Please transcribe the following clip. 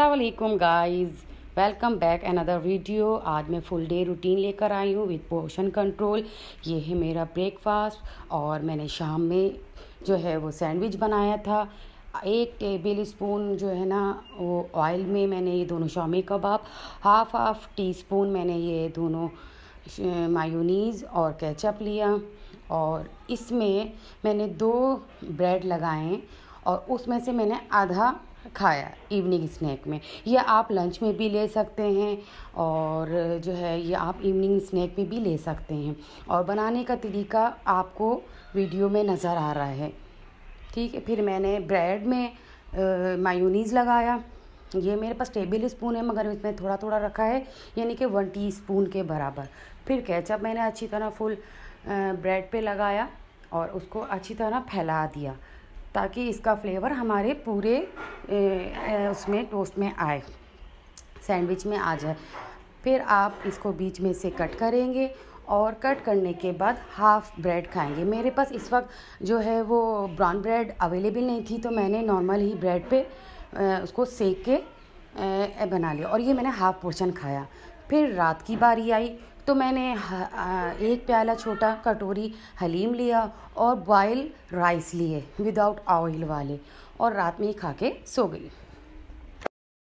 अल्लाम guys welcome back another video आज मैं फुल डे रूटीन लेकर आई हूँ विद पोर्शन कंट्रोल ये है मेरा ब्रेकफास्ट और मैंने शाम में जो है वो सैंडविच बनाया था एक टेबल स्पून जो है ना वो ऑयल में मैंने ये दोनों shami kebab half half teaspoon मैंने ये दोनों मायूनीज़ और केचप लिया और इसमें मैंने दो ब्रेड लगाए और उसमें से मैंने आधा खाया इवनिंग स्नैक में यह आप लंच में भी ले सकते हैं और जो है ये आप इवनिंग स्नैक में भी ले सकते हैं और बनाने का तरीका आपको वीडियो में नज़र आ रहा है ठीक है फिर मैंने ब्रेड में मायूनीज़ लगाया ये मेरे पास टेबल स्पून है मगर इसमें थोड़ा थोड़ा रखा है यानी कि वन टी स्पून के बराबर फिर कैचअप मैंने अच्छी तरह फुल ब्रेड पे लगाया और उसको अच्छी तरह फैला दिया ताकि इसका फ्लेवर हमारे पूरे उसमें टोस्ट में आए सैंडविच में आ जाए फिर आप इसको बीच में से कट करेंगे और कट करने के बाद हाफ़ ब्रेड खाएंगे मेरे पास इस वक्त जो है वो ब्राउन ब्रेड अवेलेबल नहीं थी तो मैंने नॉर्मल ही ब्रेड पे उसको सेक के बना लिया और ये मैंने हाफ़ पोर्शन खाया फिर रात की बारी आई तो मैंने एक प्याला छोटा कटोरी हलीम लिया और बॉयल राइस लिए विदाउट ऑयल वाले और रात में ही खा के सो गई